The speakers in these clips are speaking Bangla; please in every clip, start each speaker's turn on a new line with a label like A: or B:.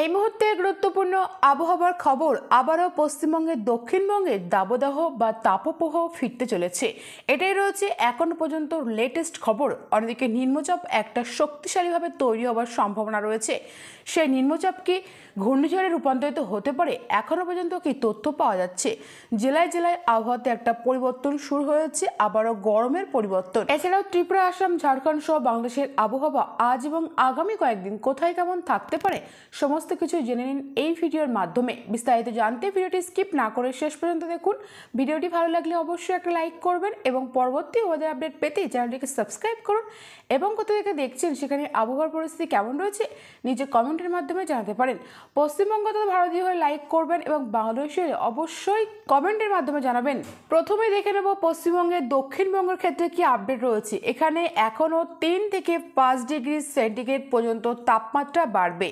A: এই মুহূর্তে গুরুত্বপূর্ণ আবহাওয়ার খবর আবারও পশ্চিমবঙ্গের দক্ষিণবঙ্গের দাবদাহ বা তাপপোহ ফিরতে চলেছে এটাই রয়েছে এখন পর্যন্ত লেটেস্ট খবর অন্যদিকে নিম্নচাপ একটা শক্তিশালীভাবে তৈরি হওয়ার সম্ভাবনা রয়েছে সেই নিম্নচাপ কি ঘূর্ণিঝড়ে রূপান্তরিত হতে পারে এখনও পর্যন্ত কি তথ্য পাওয়া যাচ্ছে জেলায় জেলায় আবহাওয়াতে একটা পরিবর্তন শুরু হয়েছে আবারও গরমের পরিবর্তন এছাড়াও ত্রিপুরা আসাম ঝাড়খণ্ড সহ বাংলাদেশের আবহাওয়া আজ এবং আগামী কয়েকদিন কোথায় কেমন থাকতে পারে সমস্ত সমস্ত কিছু জেনে নিন এই ভিডিওর মাধ্যমে বিস্তারিত জানতে ভিডিওটি স্কিপ না করে শেষ পর্যন্ত দেখুন ভিডিওটি ভালো লাগলে অবশ্যই একটা লাইক করবেন এবং পরবর্তী ওয়েদার আপডেট পেতে চ্যানেলটিকে সাবস্ক্রাইব করুন এবং কোথা থেকে দেখছেন সেখানে আবহাওয়ার পরিস্থিতি কেমন রয়েছে নিজে কমেন্টের মাধ্যমে জানাতে পারেন পশ্চিমবঙ্গ তথা ভারতীয় হয়ে লাইক করবেন এবং বাংলাদেশের অবশ্যই কমেন্টের মাধ্যমে জানাবেন প্রথমে দেখে নেব পশ্চিমবঙ্গের দক্ষিণবঙ্গের ক্ষেত্রে কি আপডেট রয়েছে এখানে এখনও তিন থেকে পাঁচ ডিগ্রি সেন্টিগ্রেড পর্যন্ত তাপমাত্রা বাড়বে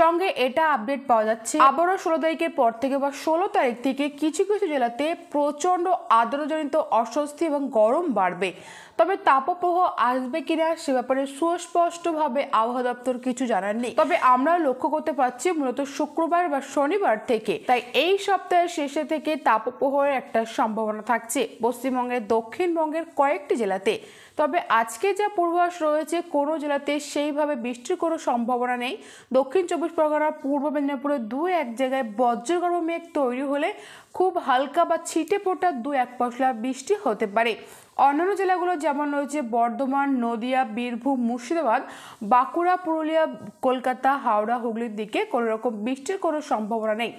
A: সঙ্গে এটা আপডেট পাওয়া যাচ্ছে আবারও ষোলো তারিখের পর থেকে বা ষোলো তারিখ থেকে কিছু কিছু জেলাতে প্রচণ্ড আদ্রজনিত অস্বস্তি এবং গরম বাড়বে তবে তাপপ্রহ আসবে কিনা সে ব্যাপারে সুস্পষ্টভাবে আবহাওয়া দপ্তর কিছু জানাননি তবে আমরা লক্ষ্য করতে পারছি মূলত শুক্রবার বা শনিবার থেকে তাই এই সপ্তাহের শেষে থেকে তাপপ্রহর একটা সম্ভাবনা থাকছে পশ্চিমবঙ্গের দক্ষিণবঙ্গের কয়েকটি জেলাতে তবে আজকে যা পূর্বাভাস রয়েছে কোনো জেলাতে সেইভাবে বৃষ্টির কোনো সম্ভাবনা নেই দক্ষিণ চব্বিশ পরগনা পূর্ব মেদিনীপুরে দু এক জায়গায় বজ্রগর্ভ মেঘ তৈরি হলে খুব হালকা বা ছিটে পোটা দু এক পশলা বৃষ্টি হতে পারে অন্যান্য জেলাগুলো যেমন রয়েছে বর্ধমান নদিয়া বীরভূম মুর্শিদাবাদ বাঁকুড়া পুরুলিয়া কলকাতা হাওড়া হুগলির দিকে কোনো রকম বৃষ্টির কোনো সম্ভাবনা নেই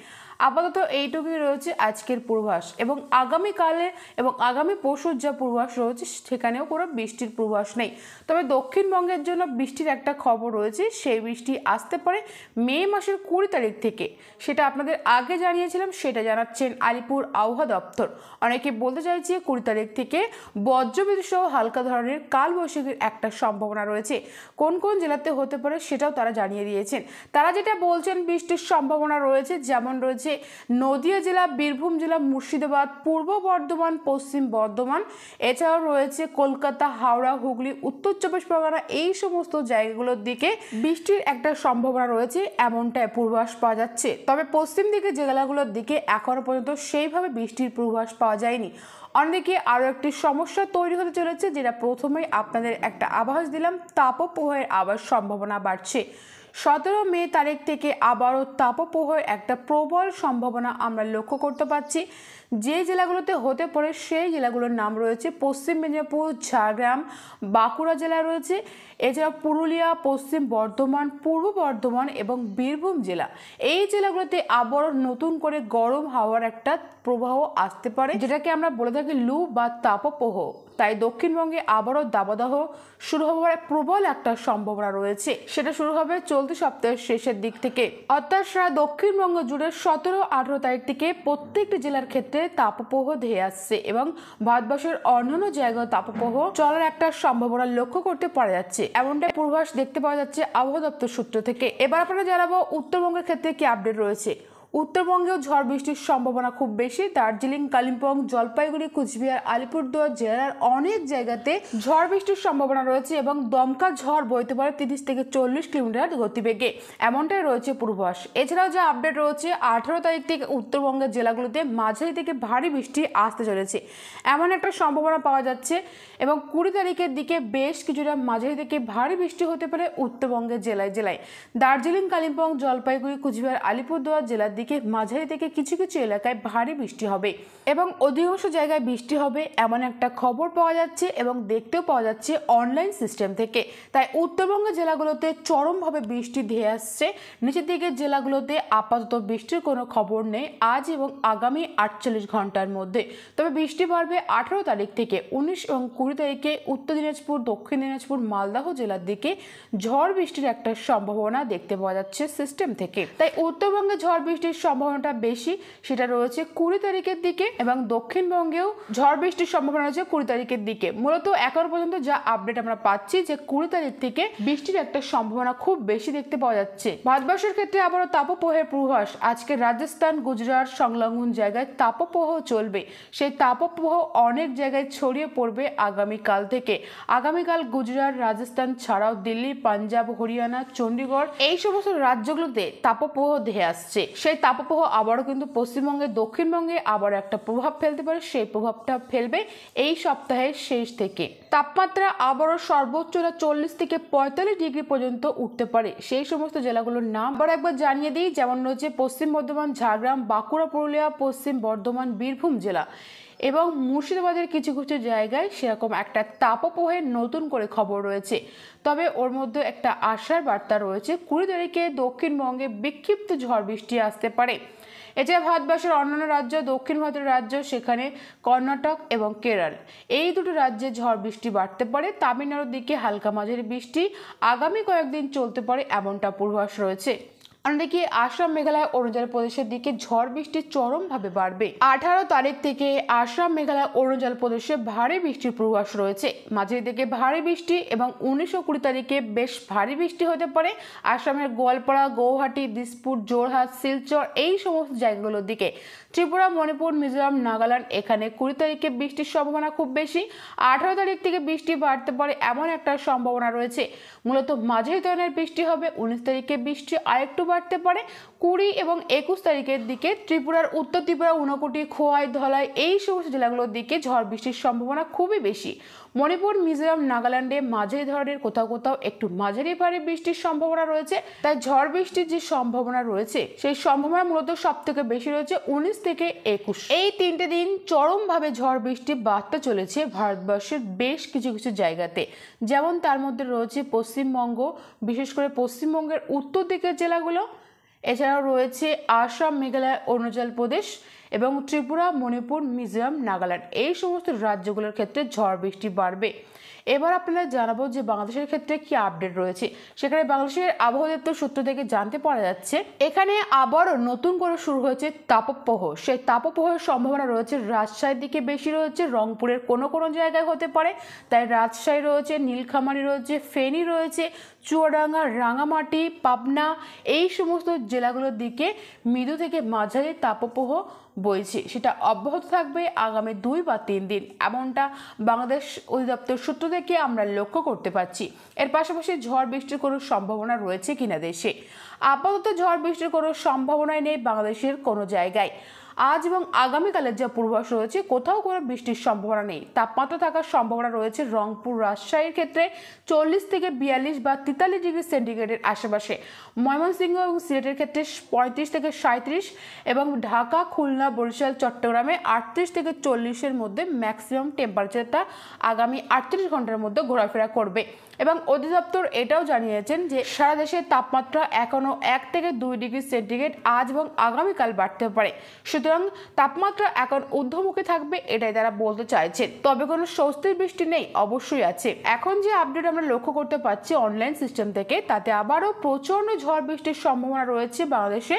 A: আপাতত এইটুকুই রয়েছে আজকের পূর্বাস এবং আগামীকালে এবং আগামী পরশুর যা পূর্বাস রয়েছে সেখানেও কোনো বৃষ্টির পূর্বাস নেই তবে দক্ষিণবঙ্গের জন্য বৃষ্টির একটা খবর রয়েছে সেই বৃষ্টি আসতে পারে মে মাসের কুড়ি তারিখ থেকে সেটা আপনাদের আগে জানিয়েছিলাম সেটা জানাচ্ছেন আলিপুর আবহাওয়া দপ্তর অনেকে বলতে চাইছে কুড়ি তারিখ থেকে বজ্রবিদ্যুৎ সহ হালকা ধরনের কালবৈশাখীর একটা সম্ভাবনা রয়েছে কোন কোন জেলাতে হতে পারে সেটাও তারা জানিয়ে দিয়েছেন তারা যেটা বলছেন বৃষ্টির সম্ভাবনা রয়েছে যেমন রয়েছে নদিয়া জেলা বীরভূম জেলা মুর্শিদাবাদ পূর্ব বর্ধমান পশ্চিম বর্ধমান এছাড়াও রয়েছে কলকাতা হাওড়া হুগলি উত্তর চব্বিশ পরগনা এই সমস্ত জায়গাগুলোর দিকে বৃষ্টির একটা সম্ভাবনা রয়েছে এমনটাই পূর্বাস পাওয়া যাচ্ছে তবে পশ্চিম দিকে জেলাগুলোর দিকে এখনও পর্যন্ত সেইভাবে বৃষ্টির পূর্বাস পাওয়া যায়নি অনেকে আরও একটি সমস্যা তৈরি হতে চলেছে যেটা প্রথমেই আপনাদের একটা আভাস দিলাম তাপপ্রহের আবার সম্ভাবনা বাড়ছে সতেরো মে তারিখ থেকে আবারও তাপপ্রবাহের একটা প্রবল সম্ভাবনা আমরা লক্ষ্য করতে পারছি যে জেলাগুলোতে হতে পারে সেই জেলাগুলোর নাম রয়েছে পশ্চিম মেদিনীপুর ঝাড়গ্রাম বাঁকুড়া জেলা রয়েছে এছাড়া পুরুলিয়া পশ্চিম বর্ধমান পূর্ব বর্ধমান এবং বীরভূম জেলা এই জেলাগুলোতে আবার নতুন করে গরম হাওয়ার একটা প্রবাহ আসতে পারে যেটাকে আমরা বলে থাকি লু বা তাপপ্রহ তাই দক্ষিণবঙ্গে আবারও দাবদাহ শুরু হওয়ার প্রবল একটা সম্ভাবনা রয়েছে সেটা শুরু হবে চলতি সপ্তাহের শেষের দিক থেকে অর্থাৎ সারা দক্ষিণবঙ্গ জুড়ে সতেরো আঠেরো তারিখ থেকে প্রত্যেকটি জেলার ক্ষেত্রে তাপপোহ ধেয়ে আসছে এবং ভারতবর্ষের অন্যান্য জায়গায় তাপপোহ চলার একটা সম্ভাবনা লক্ষ্য করতে পারা যাচ্ছে এমনটা পূর্বাস দেখতে পাওয়া যাচ্ছে আবহাওয়া দপ্তর সূত্র থেকে এবার আপনারা জানাবো উত্তরবঙ্গের ক্ষেত্রে কি আপডেট রয়েছে উত্তরবঙ্গেও ঝড় বৃষ্টির সম্ভাবনা খুব বেশি দার্জিলিং কালিম্পং জলপাইগুড়ি কুচবিহার আলিপুরদুয়ার জেলার অনেক জায়গাতে ঝড় বৃষ্টির সম্ভাবনা রয়েছে এবং দমকা ঝড় বইতে পারে তিরিশ থেকে চল্লিশ কিলোমিটার গতিবেগে এমনটাই রয়েছে পূর্বাস এছাড়াও যে আপডেট রয়েছে আঠারো তারিখ থেকে উত্তরবঙ্গের জেলাগুলোতে মাঝারি থেকে ভারী বৃষ্টি আসতে চলেছে এমন একটা সম্ভাবনা পাওয়া যাচ্ছে এবং কুড়ি তারিখের দিকে বেশ কিছুটা মাঝারি থেকে ভারী বৃষ্টি হতে পারে উত্তরবঙ্গের জেলায় জেলায় দার্জিলিং কালিম্পং জলপাইগুড়ি কুচবিহার আলিপুরদুয়ার জেলার দিকে দিকে মাঝারি থেকে কিছু কিছু এলাকায় ভারী বৃষ্টি হবে এবং অধিকাংশ জায়গায় বৃষ্টি হবে এমন একটা খবর পাওয়া যাচ্ছে এবং দেখতেও পাওয়া যাচ্ছে অনলাইন সিস্টেম থেকে তাই উত্তরবঙ্গ জেলাগুলোতে চরমভাবে বৃষ্টি ধেয়ে আসছে নিচের দিকে জেলাগুলোতে আপাতত বৃষ্টির কোনো খবর নেই আজ এবং আগামী আটচল্লিশ ঘন্টার মধ্যে তবে বৃষ্টি পড়বে আঠেরো তারিখ থেকে উনিশ এবং কুড়ি তারিখে উত্তর দিনাজপুর দক্ষিণ দিনাজপুর মালদাহ জেলার দিকে ঝড় বৃষ্টির একটা সম্ভাবনা দেখতে পাওয়া যাচ্ছে সিস্টেম থেকে তাই উত্তরবঙ্গে ঝড় বৃষ্টির বৃষ্টির সম্ভাবনাটা বেশি সেটা রয়েছে কুড়ি তারিখের দিকে এবং দক্ষিণবঙ্গেও ঝড় বৃষ্টির সম্ভাবনা রয়েছে কুড়ি তারিখের দিকে মূলত এখন পর্যন্ত যা আপডেট আমরা পাচ্ছি যে কুড়ি তারিখ থেকে বৃষ্টির একটা সম্ভাবনা খুব বেশি দেখতে পাওয়া যাচ্ছে ভারতবর্ষের ক্ষেত্রে আবারও তাপপ্রহের পূর্বাস আজকে রাজস্থান গুজরাট সংলগ্ন জায়গায় তাপপ্রহ চলবে সেই তাপপোহ অনেক জায়গায় ছড়িয়ে পড়বে আগামীকাল থেকে আগামীকাল গুজরাট রাজস্থান ছাড়াও দিল্লি পাঞ্জাব হরিয়ানা চণ্ডীগড় এই সমস্ত রাজ্যগুলোতে তাপপ্রহ ধেয়ে আসছে সেই তাপপ্রবাহ আবারও কিন্তু পশ্চিমবঙ্গে দক্ষিণবঙ্গে আবারও একটা প্রভাব ফেলতে পারে সেই প্রভাবটা ফেলবে এই সপ্তাহের শেষ থেকে তাপমাত্রা আবারও সর্বোচ্চ চল্লিশ থেকে পঁয়তাল্লিশ ডিগ্রি পর্যন্ত উঠতে পারে সেই সমস্ত জেলাগুলোর নাম আবার একবার জানিয়ে দিই যেমন রয়েছে পশ্চিম বর্ধমান ঝাড়গ্রাম বাঁকুড়া পুরুলিয়া পশ্চিম বর্ধমান বীরভূম জেলা এবং মুর্শিদাবাদের কিছু কিছু জায়গায় সেরকম একটা তাপপ্রহের নতুন করে খবর রয়েছে তবে ওর মধ্যে একটা আশার বার্তা রয়েছে কুড়ি তারিখে দক্ষিণবঙ্গে বিক্ষিপ্ত ঝড় বৃষ্টি আসতে পারে এছাড়া ভারতবর্ষের অন্যান্য রাজ্য দক্ষিণ ভারতের রাজ্য সেখানে কর্ণাটক এবং কেরল এই দুটো রাজ্যে ঝড় বৃষ্টি বাড়তে পারে তামিলনাড়ুর দিকে হালকা মাঝারি বৃষ্টি আগামী কয়েকদিন চলতে পারে এমনটা পূর্বাস রয়েছে অন্যদিকে আসাম মেঘালয় অরুণাচল প্রদেশের দিকে ঝড় বৃষ্টি চরমভাবে বাড়বে আঠারো তারিখ থেকে আসাম মেঘালয় অরুণাচল প্রদেশে ভারী বৃষ্টির পূর্বাস রয়েছে মাঝের দিকে ভারী বৃষ্টি এবং উনিশশো কুড়ি তারিখে বেশ ভারী বৃষ্টি হতে পারে আসামের গোয়ালপাড়া গৌহাটি দিসপুর জোরহাট শিলচর এই সমস্ত জায়গাগুলোর দিকে ত্রিপুরা মণিপুর মিজোরাম নাগাল্যান্ড এখানে কুড়ি তারিখে বৃষ্টির সম্ভাবনা খুব বেশি আঠারো তারিখ থেকে বৃষ্টি বাড়তে পারে এমন একটা সম্ভাবনা রয়েছে মূলত মাঝের ধরনের বৃষ্টি হবে উনিশ তারিখে বৃষ্টি আরেকটু বাড়তে পারে কুড়ি এবং একুশ তারিখের দিকে ত্রিপুরার উত্তর ত্রিপুরা উনকুটি খোয়াই ধলাই এই সমস্ত জেলাগুলোর দিকে ঝড় বৃষ্টির সম্ভাবনা খুবই বেশি মণিপুর মিজোরাম নাগাল্যান্ডে মাঝারি ধরনের কোথাও কোথাও একটু মাঝারি পারে বৃষ্টির সম্ভাবনা রয়েছে তাই ঝড় বৃষ্টির যে সম্ভাবনা রয়েছে সেই সম্ভাবনা মূলত সব থেকে বেশি রয়েছে উনিশ থেকে একুশ এই তিনটে দিন চরমভাবে ঝড় বৃষ্টি বাড়তে চলেছে ভারতবর্ষের বেশ কিছু কিছু জায়গাতে যেমন তার মধ্যে রয়েছে পশ্চিমবঙ্গ বিশেষ করে পশ্চিমবঙ্গের উত্তর দিকের জেলাগুলো এছাড়াও রয়েছে আসাম মেঘালয় অরুণাচল প্রদেশ এবং ত্রিপুরা মণিপুর মিজোরাম নাগাল্যান্ড এই সমস্ত রাজ্যগুলোর ক্ষেত্রে ঝড় বৃষ্টি বাড়বে এবার আপনারা জানাবো যে বাংলাদেশের ক্ষেত্রে কি আপডেট রয়েছে সেখানে বাংলাদেশের আবহাওয়া দপ্তর সূত্র থেকে জানতে পারা যাচ্ছে এখানে আবারও নতুন করে শুরু হয়েছে তাপপ্রহ সেই তাপপ্রহের সম্ভাবনা রয়েছে রাজশাহীর দিকে বেশি রয়েছে রংপুরের কোনো কোনো জায়গায় হতে পারে তাই রাজশাহী রয়েছে নীলখামারি রয়েছে ফেনী রয়েছে চুয়াডাঙ্গা রাঙামাটি পাবনা এই সমস্ত জেলাগুলোর দিকে মৃদু থেকে মাঝারি তাপপ্রহ বইছে সেটা অব্যাহত থাকবে আগামী দুই বা তিন দিন এমনটা বাংলাদেশ অধিদপ্তর সূত্র থেকে আমরা লক্ষ্য করতে পারছি এর পাশাপাশি ঝড় বৃষ্টির কোনো সম্ভাবনা রয়েছে কিনা দেশে আপাতত ঝড় বৃষ্টির কোনো সম্ভাবনাই নেই বাংলাদেশের কোনো জায়গায় আজ এবং আগামীকালের যা পূর্বাস রয়েছে কোথাও কোনো বৃষ্টির সম্ভাবনা নেই তাপমাত্রা থাকার সম্ভাবনা রয়েছে রংপুর রাজশাহীর ক্ষেত্রে চল্লিশ থেকে বিয়াল্লিশ বা তেতাল্লিশ ডিগ্রি সেন্টিগ্রেডের আশেপাশে ময়মনসিংহ এবং সিলেটের ক্ষেত্রে পঁয়ত্রিশ থেকে সাঁত্রিশ এবং ঢাকা খুলনা বরিশাল চট্টগ্রামে আটত্রিশ থেকে চল্লিশের মধ্যে ম্যাক্সিমাম টেম্পারেচারটা আগামী আটত্রিশ ঘন্টার মধ্যে ঘোরাফেরা করবে এবং অধিদপ্তর এটাও জানিয়েছেন যে সারা দেশের তাপমাত্রা এখনও এক থেকে দুই ডিগ্রি সেন্টিগ্রেড আজ এবং আগামীকাল বাড়তে পারে সুতরাং তাপমাত্রা এখন ঊর্ধ্বমুখী থাকবে এটাই তারা বলতে চাইছে তবে কোনো স্বস্তির বৃষ্টি নেই অবশ্যই আছে এখন যে আপডেট আমরা লক্ষ্য করতে পারছি অনলাইন সিস্টেম থেকে তাতে আবারও প্রচণ্ড ঝড় বৃষ্টির সম্ভাবনা রয়েছে বাংলাদেশে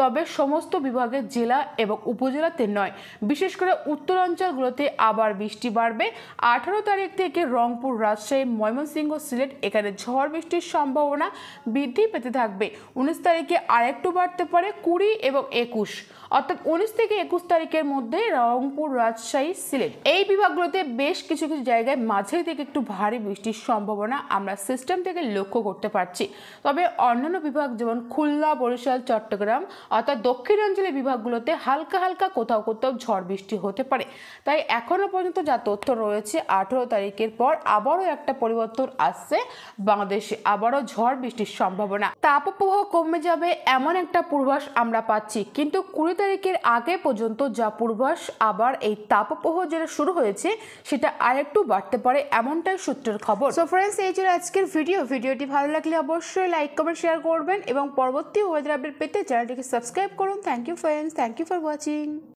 A: তবে সমস্ত বিভাগে জেলা এবং উপজেলাতে নয় বিশেষ করে উত্তরাঞ্চলগুলোতে আবার বৃষ্টি বাড়বে আঠারো তারিখ থেকে রংপুর রাজশাহী ময়মনসিংহ সিলেট এখানে ঝড় বৃষ্টির সম্ভাবনা বৃদ্ধি পেতে থাকবে উনিশ তারিখে আরেকটু বাড়তে পারে কুড়ি এবং একুশ অর্থাৎ উনিশ থেকে একুশ তারিখের মধ্যে রংপুর রাজশাহী সিলেট এই বিভাগগুলোতে বেশ কিছু কিছু জায়গায় মাঝে থেকে একটু ভারী বৃষ্টির সম্ভাবনা আমরা সিস্টেম থেকে লক্ষ্য করতে পারছি তবে অন্যান্য বিভাগ যেমন খুলনা বরিশাল চট্টগ্রাম অর্থাৎ দক্ষিণ বিভাগগুলোতে হালকা হালকা কোথাও কোথাও ঝড় বৃষ্টি হতে পারে তাই এখনও পর্যন্ত যা তথ্য রয়েছে আঠেরো তারিখের পর আবারও একটা পরিবর্তন আসছে বাংলাদেশে আবারও ঝড় বৃষ্টির সম্ভাবনা তাপপ্রবাহ কমে যাবে এমন একটা পূর্বাস আমরা পাচ্ছি কিন্তু কুড়ি তারিখের আগে পর্যন্ত যা পূর্বাস আবার এই তাপপ্রবাহ যেটা শুরু হয়েছে সেটা আরেকটু বাড়তে পারে এমনটাই সূত্রের খবর সো ফ্রেন্ডস এই ছিল আজকের ভিডিও ভিডিওটি ভালো লাগলে অবশ্যই লাইক কমেন্ট শেয়ার করবেন এবং পরবর্তী ওয়েদার আপডেট পেতে চ্যানেলটিকে सब्सक्राइब करूँ thank you friends thank you for watching